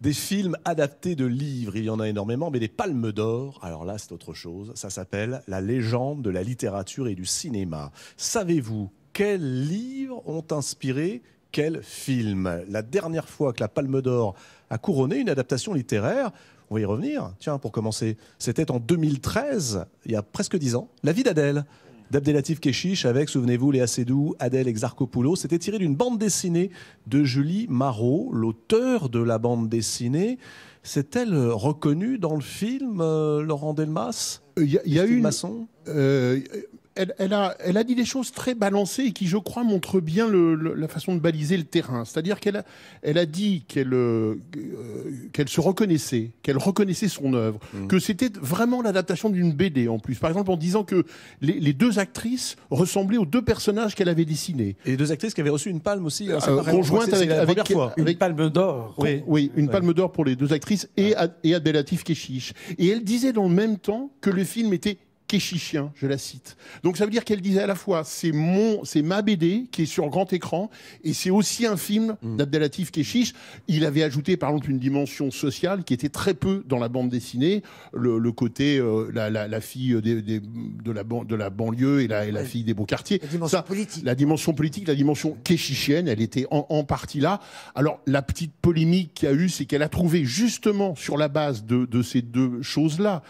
des films adaptés de livres, il y en a énormément, mais des palmes d'or, alors là c'est autre chose, ça s'appelle La légende de la littérature et du cinéma. Savez-vous quels livres ont inspiré quels films La dernière fois que la Palme d'Or a couronné une adaptation littéraire, on va y revenir, tiens, pour commencer, c'était en 2013, il y a presque dix ans, La vie d'Adèle d'Abdelatif Keshish avec, souvenez-vous, Léa Seydoux, Adèle Exarchopoulos. C'était tiré d'une bande dessinée de Julie Marot, l'auteur de la bande dessinée. C'est-elle reconnue dans le film, euh, Laurent Delmas Il euh, y a, elle, a, dit des choses très balancées et qui, je crois, montrent bien la façon de baliser le terrain. C'est-à-dire qu'elle a, dit euh, euh, qu'elle se reconnaissait, qu'elle reconnaissait son œuvre, mmh. que c'était vraiment l'adaptation d'une BD en plus. Par exemple, en disant que les, deux actrices ressemblaient aux deux personnages qu'elle avait dessinés. Et les deux actrices qui avaient reçu une palme aussi, hein, euh, conjointe avec, une palme d'or. Oui. oui. une palme d'or pour les deux actrices et, et Et elle disait dans le même temps que le film était Kéchichien, je la cite. Donc ça veut dire qu'elle disait à la fois c'est mon, c'est ma BD qui est sur grand écran et c'est aussi un film mm. d'Abdelatif Kéchiche. Il avait ajouté par exemple une dimension sociale qui était très peu dans la bande dessinée, le, côté euh, la, fille de, la de la banlieue et la, la fille des beaux quartiers. La dimension politique. La dimension politique, kéchichienne, elle était en, partie là. Alors la petite polémique qu'il y a eu, c'est qu'elle a trouvé justement sur la base de, de ces deux choses là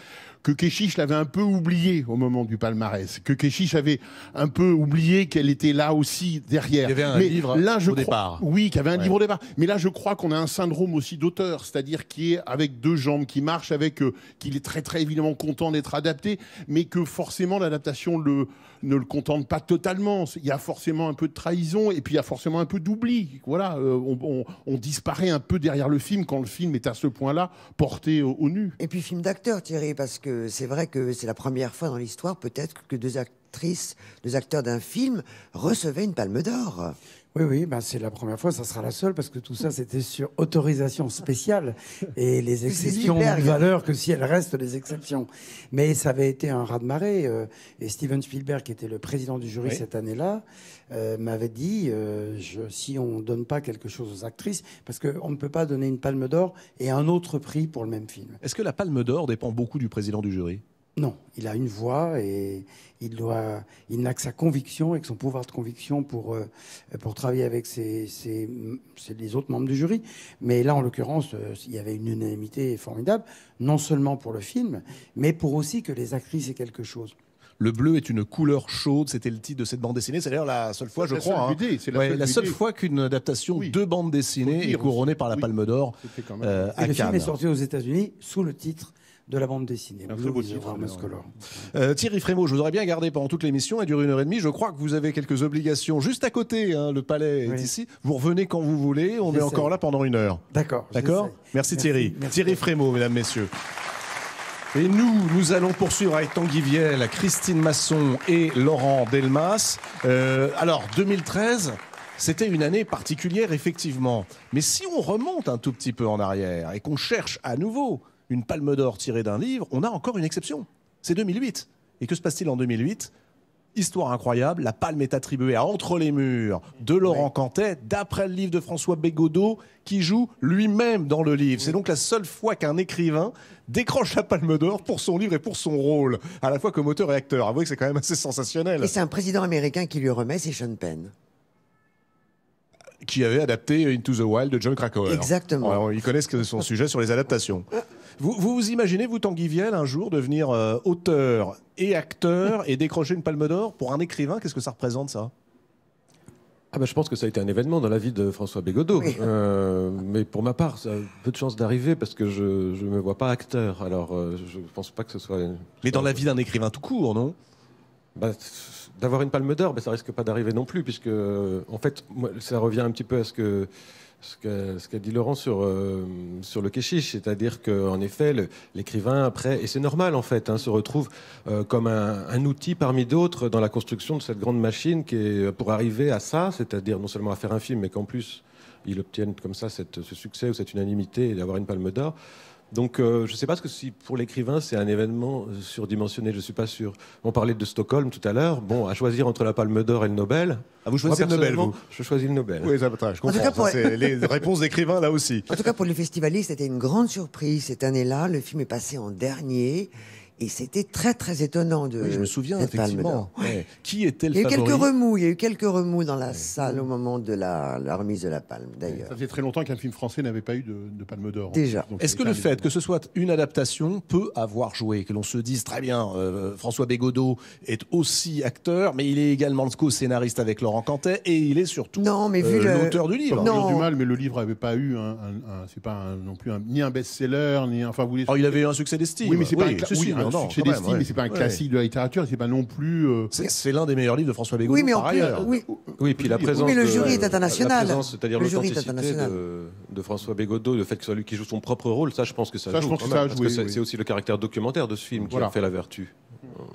que Keshich l'avait un peu oublié au moment du palmarès, que Kechiche avait un peu oublié qu'elle était là aussi derrière. Il y avait un livre au départ. Oui, qu'il y avait un livre au départ. Mais là, je crois qu'on a un syndrome aussi d'auteur, c'est-à-dire qui est avec deux jambes, qui marche avec, euh, qu'il est très très évidemment content d'être adapté, mais que forcément l'adaptation le ne le contente pas totalement. Il y a forcément un peu de trahison et puis il y a forcément un peu d'oubli. Voilà, euh, on, disparaît un peu derrière le film quand le film est à ce point-là porté au, au, nu. Et puis film d'acteur, Thierry, parce que c'est vrai que c'est la première fois dans l'histoire peut-être que deux acteurs les acteurs d'un film recevaient une palme d'or. Oui, oui, ben, c'est la première fois, ça sera la seule, parce que tout ça, c'était sur autorisation spéciale et les exceptions ont valeur que si elles restent les exceptions. Mais ça avait été un raz-de-marée. Euh, et Steven Spielberg, qui était le président du jury cette année-là, euh, m'avait dit euh, je, si on ne donne pas quelque chose aux actrices, parce qu'on ne peut pas donner une palme d'or et un autre prix pour le même film. Est-ce que la palme d'or dépend beaucoup du président du jury non, il a une voix et il n'a que sa conviction et son pouvoir de conviction pour euh, pour travailler avec les autres membres du jury. Mais là, en l'occurrence, euh, il y avait une unanimité formidable, non seulement pour le film, mais pour aussi que les actrices aient quelque chose. Le bleu est une couleur chaude, c'était le titre de cette bande dessinée. C'est d'ailleurs la seule fois, je crois, hein. la, seule fois qu'une adaptation de bande dessinée est couronnée par la Palme d'Or. Euh, le film est sorti aux États-Unis sous le titre de la bande dessinée. Un euh, Thierry Frémaux, je vous aurais bien gardé pendant toute l'émission, elle dure une heure et demie. Je crois que vous avez quelques obligations juste à côté. Hein. le palais est ici. Vous revenez quand vous voulez. On est encore là pendant une heure. D'accord. D'accord. Merci, Thierry. Thierry Frémaux, mesdames, messieurs. Et nous, nous allons poursuivre avec Tanguy Viel, Christine Masson et Laurent Delmas. Euh, alors, 2013, c'était une année particulière, effectivement. Mais si on remonte un tout petit peu en arrière et qu'on cherche à nouveau une palme d'or tirée d'un livre, on a encore une exception. C'est 2008. Et que se passe-t-il en 2008 Histoire incroyable, la palme est attribuée à Entre les murs de Laurent Cantet, d'après le livre de François Bégodeau, qui joue lui-même dans le livre. C'est donc la seule fois qu'un écrivain décroche la palme d'or pour son livre et pour son rôle, à la fois comme auteur et acteur. Avouez que c'est quand même assez sensationnel. Et c'est un président américain qui lui remet, c'est Sean Penn qui avait adapté Into the Wild de John Krakauer. Exactement. Alors, ils connaissent son sujet sur les adaptations. Euh, vous, vous, imaginez, vous, Tanguy Viel, un jour devenir euh, auteur et acteur et décrocher une palme d'or Pour un écrivain, qu'est-ce que ça représente, ça ah ben je pense que ça a été un événement dans la vie de François Bégodeau. Euh, mais pour ma part, ça a peu de chance d'arriver parce que je ne me vois pas acteur. Alors euh, je ne pense pas que ce soit. Mais dans la vie d'un écrivain tout court, non bah, D'avoir une palme d'or, bah, ça risque pas d'arriver non plus, puisque en fait, ça revient un petit peu à ce que ce qu'a dit Laurent sur, euh, le kéchiche, c'est-à-dire qu'en effet, l'écrivain, après, et c'est normal en fait, hein, se retrouve euh, comme un, outil parmi d'autres dans la construction de cette grande machine qui est pour arriver à ça, c'est-à-dire non seulement à faire un film, mais qu'en plus il obtienne comme ça ce succès ou cette unanimité d'avoir une palme d'or. Donc euh, je ne sais pas ce que si pour l'écrivain c'est un événement euh, surdimensionné, je ne suis pas sûr. On parlait de Stockholm tout à l'heure. Bon, à choisir entre la Palme d'Or et le Nobel. à ah, vous choisissez le Nobel, vous Je choisis le Nobel. Oui, ça, je comprends. les réponses d'écrivains là aussi. En tout cas, pour les festivalistes, c'était une grande surprise cette année-là. Le film est passé en dernier. Et c'était très très étonnant de. je me souviens effectivement. Qui était le Il y a eu quelques remous. Il y a eu quelques remous dans la salle au moment de la, remise de la palme. D'ailleurs. Ça faisait très longtemps qu'un film français n'avait pas eu de, palme d'or. Déjà. Est-ce que le fait que ce soit une adaptation peut avoir joué, que l'on se dise très bien, euh, François Bégodeau est aussi acteur, mais il est également le co-scénariste avec Laurent Cantet et il est surtout non, mais euh, vu l'auteur du livre. Non. du mal, mais le livre n'avait pas eu c'est pas non plus ni un best-seller ni un. Enfin, vous oh, il avait eu un succès d'estime. Oui, mais c'est pas non, d'estime, c'est pas un classique de la littérature, c'est pas non plus. Euh, c'est l'un des meilleurs livres de François Bégodeau. Oui, mais en par plus, ailleurs. Oui. oui, puis la présence. Oui, le jury est international. C'est-à-dire international. de, de, François Bégodeau, le fait que ce soit lui qui joue son propre rôle, ça, je pense que ça, ça joue. Je pense que ça c'est aussi le caractère documentaire de ce film qui a fait la vertu. Hum.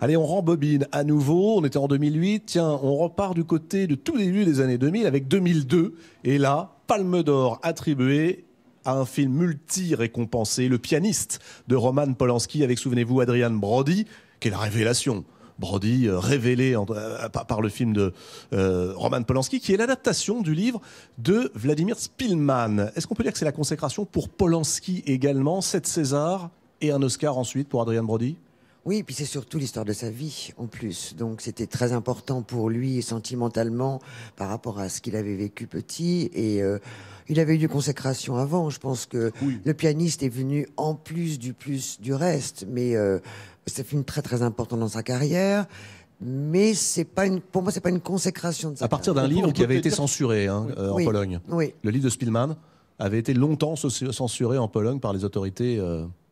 Allez, on rembobine à nouveau. On était en 2008. Tiens, on repart du côté de tout début des années 2000 avec 2002. Et là, Palme d'Or attribuée à un film multi-récompensé, Le pianiste de Roman Polanski avec, souvenez-vous, Adrian Brody, qui est la révélation. Brody euh, révélé euh, par le film de euh, Roman Polanski, qui est l'adaptation du livre de Vladimir Spilman. Est-ce qu'on peut dire que c'est la consécration pour Polanski également, 7 César et un Oscar ensuite pour Adrian Brody oui, et puis c'est surtout l'histoire de sa vie en plus. Donc c'était très important pour lui sentimentalement par rapport à ce qu'il avait vécu petit. Et euh, il avait eu des consécration avant. Je pense que le pianiste est venu en plus du plus du reste. Mais euh, c'est une très très importante dans sa carrière mais c'est pas une, pour moi, c'est pas une consécration de À partir d'un livre qui avait été censuré hein, euh, en Pologne. Oui. Le livre de Spielmann avait été longtemps censuré en Pologne par les autorités.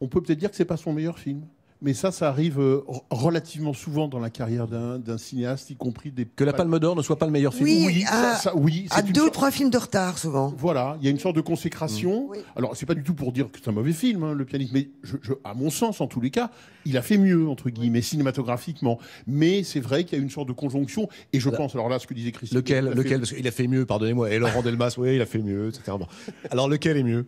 On peut peut-être dire que c'est pas son meilleur film mais ça, ça arrive euh, relativement souvent dans la carrière d'un cinéaste, y compris des. Que La Palme d'Or ne soit pas le meilleur film. Oui, à, deux ou trois films de retard, souvent. Voilà, il y a une sorte de consécration. Mm. Alors, c'est pas du tout pour dire que c'est un mauvais film, hein, le pianiste, mais à mon sens, en tous les cas, il a fait mieux, entre guillemets, cinématographiquement. Mais c'est vrai qu'il y a une sorte de conjonction, et je pense, alors là, ce que disait Christophe. Lequel, il lequel a fait mieux, pardonnez-moi. Et Laurent Delmas, oui, il a fait mieux, etc. Alors, lequel est mieux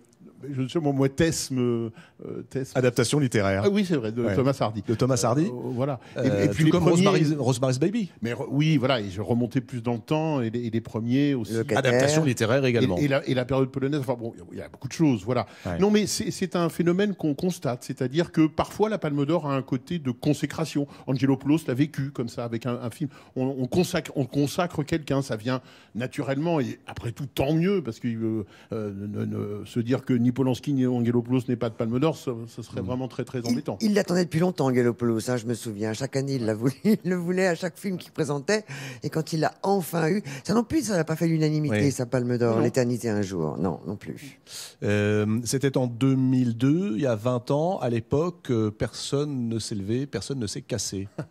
je suis mon moi, me euh, me... Adaptation littéraire. Ah oui, c'est vrai, de Thomas Hardy. De Thomas Hardy. Euh, euh, voilà. et, puis comme Rosemary's, Baby. Mais oui, voilà, et je remontais plus dans le temps et les, premiers aussi. Adaptation littéraire également. Et, la, période polonaise. Enfin bon, il y a beaucoup de choses, voilà. Non, mais c'est un phénomène qu'on constate, c'est-à-dire que parfois la Palme d'Or a un côté de consécration. Angelopoulos l'a vécu comme ça avec un, film. On, consacre, on consacre quelqu'un, ça vient naturellement et après tout tant mieux parce qu'il veut ne, se dire que ni ni Polanski ni Angelopoulos n'est pas de palme d'or, ce, serait mm. vraiment très très embêtant. Il l'attendait depuis longtemps, Angelopoulos, ça hein, je me souviens. Chaque année, il, le voulait à chaque film qu'il présentait. Et quand il l'a enfin eu, ça non plus, ça n'a pas fait l'unanimité, sa palme d'or, l'éternité un jour. Non, non plus. Euh, c'était en 2002, il y a 20 ans. À l'époque, euh, personne ne s'est levé, personne ne s'est cassé.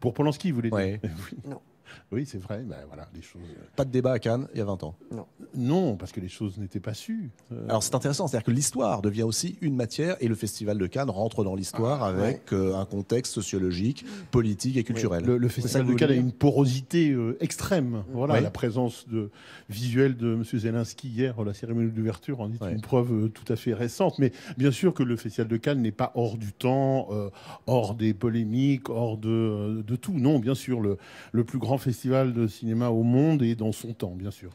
Pour Polanski, vous voulez dire oui. Non. Oui, c'est vrai. Ben, voilà, les choses... Euh, pas de débat à Cannes il y a 20 ans. Non, parce que les choses n'étaient pas sues. Euh, Alors c'est intéressant, c'est-à-dire que l'histoire devient aussi une matière et le Festival de Cannes rentre dans l'histoire ah, avec euh, un contexte sociologique, politique et culturel. Le, Festival de Cannes a une porosité extrême. Mm. Voilà, La présence de, visuelle de M. Zelensky hier à la cérémonie d'ouverture en est une preuve tout à fait récente. Mais bien sûr que le Festival de Cannes n'est pas hors du temps, hors des polémiques, hors de, tout. Non, bien sûr, le, le plus grand festival festival de cinéma au monde et dans son temps, bien sûr.